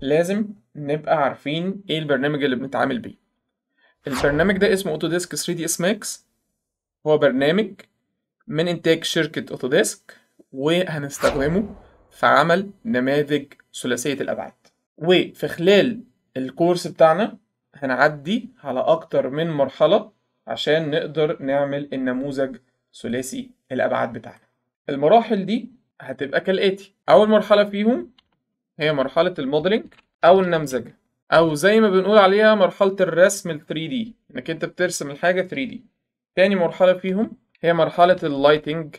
لازم نبقى عارفين ايه البرنامج اللي بنتعامل بيه البرنامج ده اسمه اوتوديسك 3 دي اس ماكس هو برنامج من انتاج شركة اوتوديسك وهنستخدمه في عمل نماذج ثلاثية الابعاد وفي خلال الكورس بتاعنا هنعدي على اكتر من مرحلة عشان نقدر نعمل النموذج ثلاثي الأبعاد بتاعنا المراحل دي هتبقى كالآتي أول مرحلة فيهم هي مرحلة الموديلنج أو النمذجة أو زي ما بنقول عليها مرحلة الرسم ال 3D إنك أنت بترسم الحاجة 3D تاني مرحلة فيهم هي مرحلة اللايتنج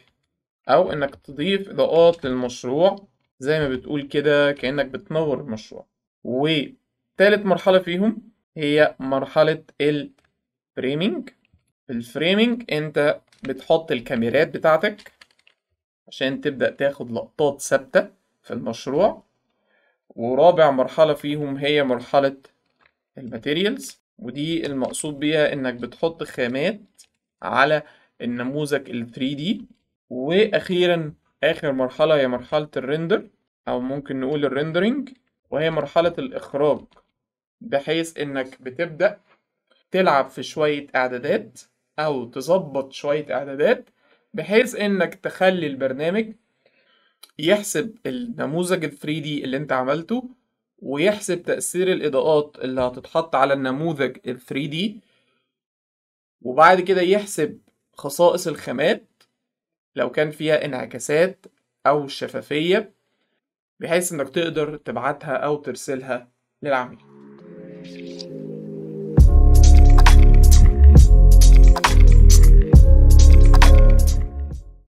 أو إنك تضيف إضاءات للمشروع زي ما بتقول كده كأنك بتنور المشروع وتالت مرحلة فيهم هي مرحلة الفريمينج في الفريمنج انت بتحط الكاميرات بتاعتك عشان تبدأ تاخد لقطات ثابتة في المشروع ورابع مرحلة فيهم هي مرحلة الماتيريالز ودي المقصود بيها انك بتحط خامات على النموذج ال 3 d واخيرا اخر مرحلة هي مرحلة الريندر او ممكن نقول الريندرينج وهي مرحلة الاخراج بحيث انك بتبدأ تلعب في شوية اعدادات او تظبط شوية اعدادات بحيث انك تخلي البرنامج يحسب النموذج ال 3D اللي انت عملته ويحسب تأثير الإضاءات اللي هتتحط على النموذج ال 3D وبعد كده يحسب خصائص الخامات لو كان فيها انعكاسات أو شفافية بحيث إنك تقدر تبعتها أو ترسلها للعميل